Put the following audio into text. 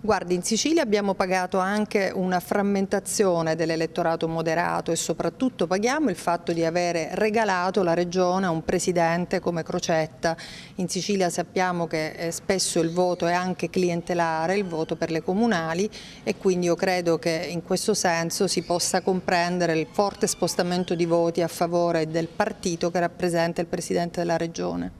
Guardi, in Sicilia abbiamo pagato anche una frammentazione dell'elettorato moderato e soprattutto paghiamo il fatto di avere regalato la regione a un presidente come Crocetta. In Sicilia sappiamo che eh, spesso il voto è anche clientelare, il voto per le comunali e quindi io credo che in questo senso si possa comprendere il forte spostamento di voti a favore del partito che rappresenta il presidente della regione.